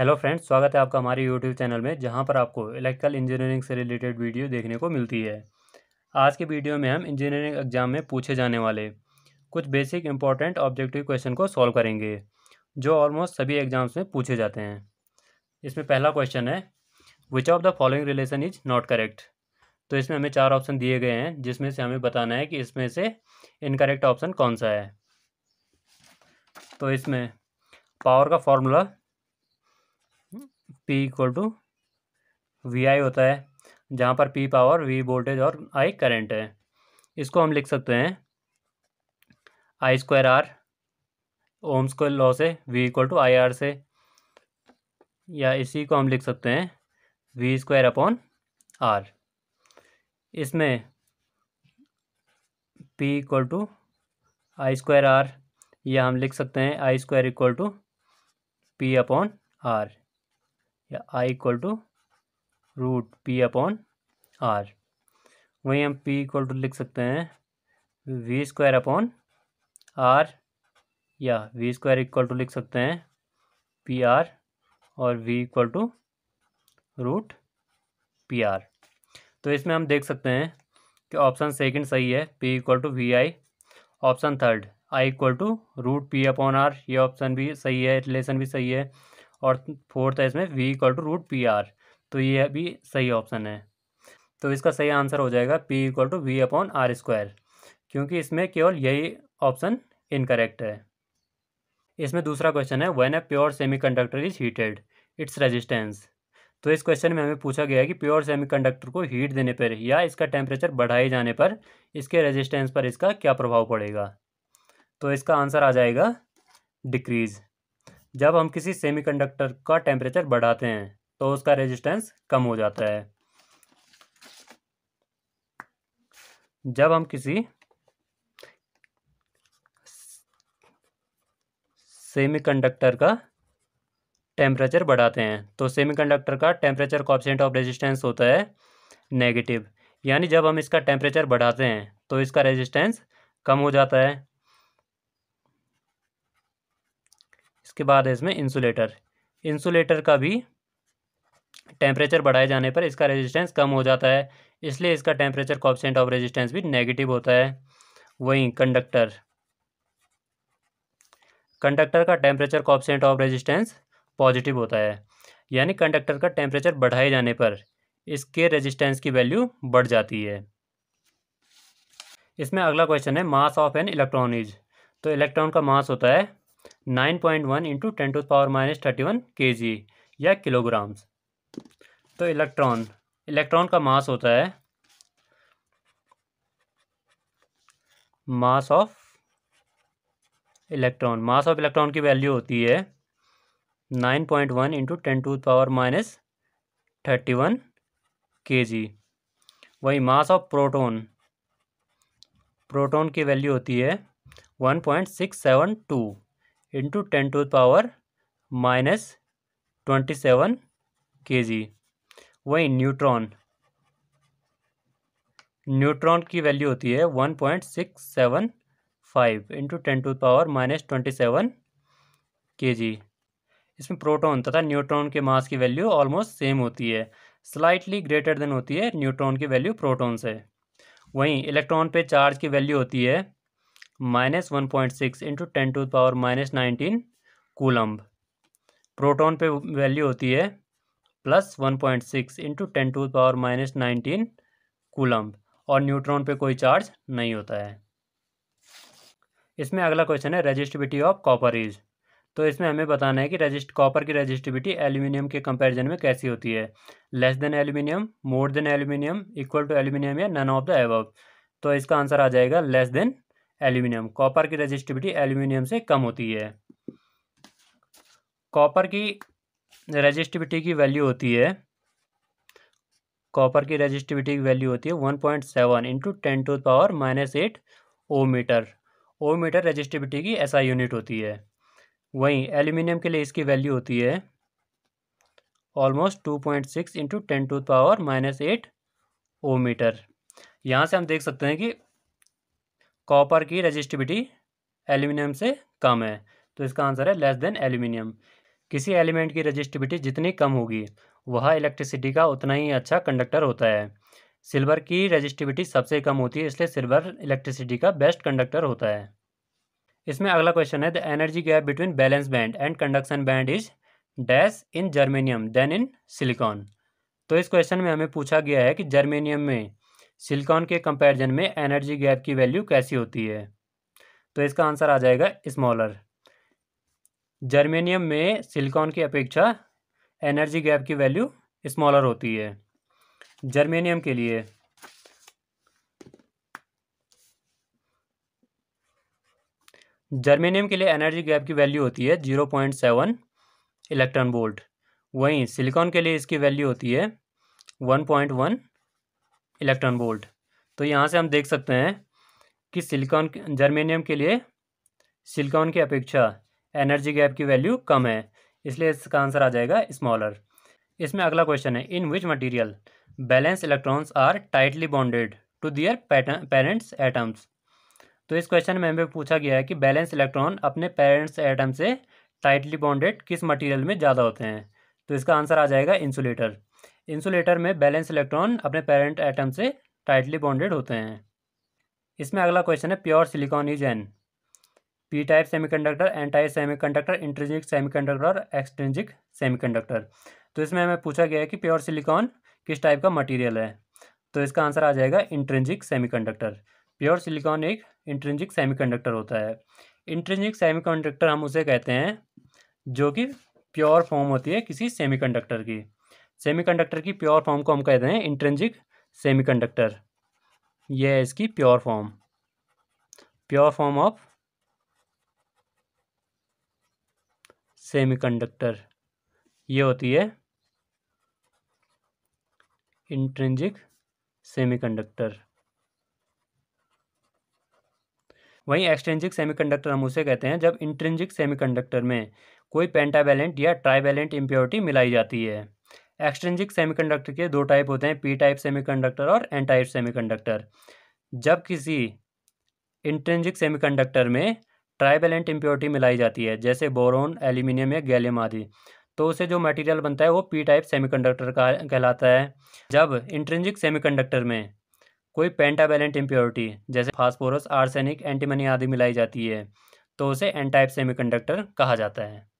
hello friends स्वागत है आपका हमारे यूट्यूब चैनल में जहां पर आपको इलेक्ट्रिकल इंजीनियरिंग से रिलेटेड वीडियो देखने को मिलती है आज के वीडियो में हम इंजीनियरिंग एग्जाम में पूछे जाने वाले कुछ बेसिक इंपॉर्टेंट ऑब्जेक्टिव क्वेश्चन को सॉल्व करेंगे जो ऑलमोस्ट सभी एग्जाम्स में पूछे जाते हैं इसमें पहला क्वेश्चन है which of the following relation is not correct तो इसमें हमें चार ऑप्शन दिए गए हैं जिसमें से हमें बताना है कि इसमें से इनकरेक्ट ऑप्शन कौन सा है तो इसमें पावर का formula P equal to V I होता है जहाँ पर पी पावर वी वोल्टेज और आई करेंट है इसको हम लिख सकते हैं I square R Ohm square law से V equal to I R से या इसी को हम लिख सकते हैं वी स्क्वायर अपॉन आर इसमें P equal to I square R या हम लिख सकते हैं I square equal to P upon R या I equal to root P upon R वहीं हम पी इक्वल टू लिख सकते हैं वी स्क्वायर अपॉन आर या वी स्क्वायर इक्वल टू लिख सकते हैं पी आर और V equal to root P R तो इसमें हम देख सकते हैं कि ऑप्शन सेकंड सही है P equal to V I option third I equal to root P upon R ये ऑप्शन भी सही है रिलेशन भी सही है और फोर्थ है इसमें V equal to root P R तो ये अभी सही ऑप्शन है तो इसका सही आंसर हो जाएगा P equal to V upon R square क्योंकि इसमें केवल यही ऑप्शन इनकरेक्ट है इसमें दूसरा क्वेश्चन है when a pure conductor is heated its resistance तो इस क्वेश्चन में हमें पूछा गया है कि प्योर सेमीकंडक्टर को हीट देने पर या इसका टेम्परेचर बढ़ाए जाने पर इसके रेजिस्टेंस पर इसका क्या प्रभाव पड़ेगा तो इसका आंसर आ जाएगा डिक्रीज़ जब हम किसी सेमीकंडक्टर का टेम्परेचर बढ़ाते हैं तो उसका रेजिस्टेंस कम हो जाता है जब हम किसी सेमीकंडक्टर का टेम्परेचर बढ़ाते हैं तो सेमीकंडक्टर का टेम्परेचर कॉप्सेंट ऑफ रेजिस्टेंस होता है नेगेटिव यानी जब हम इसका टेम्परेचर बढ़ाते हैं तो इसका रेजिस्टेंस कम हो जाता है इसके बाद है इसमें इंसुलेटर इंसुलेटर का भी टेम्परेचर बढ़ाए जाने पर इसका रेजिस्टेंस कम हो जाता है इसलिए इसका टेम्परेचर कॉपसेंट ऑफ रेजिस्टेंस भी नेगेटिव होता है वहीं कंडक्टर कंडक्टर का temperature coefficient of resistance positive होता है यानी कंडक्टर का टेम्परेचर बढ़ाए जाने पर इसके रेजिस्टेंस की वैल्यू बढ़ जाती है इसमें अगला क्वेश्चन है mass of an electron is तो इलेक्ट्रॉन का मास होता है nine point one into ten to power minus thirty one K G या किलोग्राम्स तो इलेक्ट्रॉन इलेक्ट्रॉन का मास होता है mass of electron mass of electron की वैल्यू होती है nine point one into ten to power minus thirty one K G वही mass of proton proton की वैल्यू होती है one point six seven two into ten to power minus twenty seven K G वहीं neutron neutron की value होती है one point six seven five into ten to power minus twenty seven K जी इसमें proton तथा neutron के मास की value almost same होती है स्लाइटली ग्रेटर देन होती है न्यूट्रॉन की वैल्यू प्रोटॉन से वहीं इलेक्ट्रॉन पे चार्ज की वैल्यू होती है minus one point six into ten to power minus nineteen coulomb proton पे वैल्यू होती है plus one point six into ten to power minus nineteen coulomb और न्यूट्रॉन पे कोई चार्ज नहीं होता है इसमें अगला क्वेश्चन है रेजिस्टिविटी ऑफ कॉपर इज तो इसमें हमें बताना है कि रेजिस्ट कॉपर की रेजिस्टिविटी एल्यूमिनियम के कंपैरिजन में कैसी होती है less than aluminium more than aluminium equal to aluminium या नन ऑफ द एवब तो इसका आंसर आ जाएगा लेस देन एल्यूमिनियम कॉपर की रेजिस्टिविटी एल्यूमिनियम से कम होती है कॉपर की रेजिस्टिविटी की वैल्यू होती है कॉपर की रेजिस्टिविटी की वैल्यू होती है one point seven into ten to power minus eight ohm metre ohm metre resistivity की ऐसा यूनिट होती है वहीं एल्यूमिनियम के लिए इसकी वैल्यू होती है almost two point six into ten to power minus eight ohm metre यहाँ से हम देख सकते हैं कि कॉपर की रजिस्टिविटी एल्यूमिनियम से कम है तो इसका आंसर है लेस देन एल्यूमिनियम किसी एलिमेंट की रजिस्टिविटी जितनी कम होगी वह इलेक्ट्रिसिटी का उतना ही अच्छा कंडक्टर होता है सिल्वर की रजिस्टिविटी सबसे कम होती है इसलिए सिल्वर इलेक्ट्रिसिटी का बेस्ट कंडक्टर होता है इसमें अगला क्वेश्चन है the energy gap between valence band and conduction band is dash in germanium than in silicon तो इस क्वेश्चन में हमें पूछा गया है कि जर्मेनियम में सिलिकॉन के कंपैरिजन में एनर्जी गैप की वैल्यू कैसी होती है तो इसका आंसर आ जाएगा स्मॉलर जर्मेनियम में सिलिकॉन की अपेक्षा एनर्जी गैप की वैल्यू स्मॉलर होती है जर्मेनियम के लिए जर्मेनियम के लिए एनर्जी गैप की वैल्यू होती है zero point seven electron volt वहीं सिलिकॉन के लिए इसकी वैल्यू होती है one point one electron volt तो यहाँ से हम देख सकते हैं कि सिलिकॉन जर्मेनियम के लिए सिलिकॉन की अपेक्षा एनर्जी गैप की वैल्यू कम है इसलिए इसका आंसर आ जाएगा स्मॉलर इसमें अगला क्वेश्चन है in which material valence electrons are tightly bonded to their parents atoms तो इस क्वेश्चन में हमें पूछा गया है कि बैलेंस इलेक्ट्रॉन अपने पेरेंट्स एटम से टाइटली बॉन्डेड किस मटेरियल में ज़्यादा होते हैं तो इसका आंसर आ जाएगा इंसुलेटर इंसुलेटर में बैलेंस इलेक्ट्रॉन अपने पेरेंट एटम से टाइटली बॉन्डेड होते हैं इसमें अगला क्वेश्चन है pure silicon is an P type semiconductor N type semiconductor intrinsic semiconductor और एक्सट्रिंजिक सेमीकंडक्टर तो इसमें हमें पूछा गया है कि प्योर सिलिकॉन किस टाइप का मटेरियल है तो इसका आंसर आ जाएगा इंट्रिंजिक सेमीकंडक्टर प्योर सिलिकॉन एक इंट्रिंजिक सेमीकंडक्टर होता है इंट्रिंजिक सेमीकंडक्टर हम उसे कहते हैं जो कि प्योर फॉर्म होती है किसी सेमीकंडक्टर की सेमीकंडक्टर की प्योर फॉर्म को हम कहते हैं इंट्रेंजिक सेमीकंडक्टर यह है इसकी pure form pure form of semiconductor ये होती है इंट्रेंजिक सेमीकंडक्टर वहीं एक्सट्रेंजिक सेमीकंडक्टर हम उसे कहते हैं जब इंट्रेंजिक सेमीकंडक्टर में कोई पेंटावेलेंट या ट्राइवेलेंट इम्प्योरिटी मिलाई जाती है एक्सट्रेंजिक सेमीकंडक्टर के दो टाइप होते हैं पी टाइप सेमीकंडक्टर और एन टाइप सेमीकंडक्टर जब किसी इंट्रेंजिक सेमीकंडक्टर में ट्राइबेलेंट इम्प्योरिटी मिलाई जाती है जैसे बोरोन एल्यूमिनियम या गैलियम आदि तो उसे जो मटेरियल बनता है वो पी टाइप सेमीकंडक्टर का कहलाता है जब इंट्रेंजिक सेमीकंडक्टर में कोई पेंटाबेलेंट इम्प्योरिटी जैसे फास्फोरस आर्सेनिक एंटीमनी आदि मिलाई जाती है तो उसे एन टाइप सेमीकंडक्टर कहा जाता है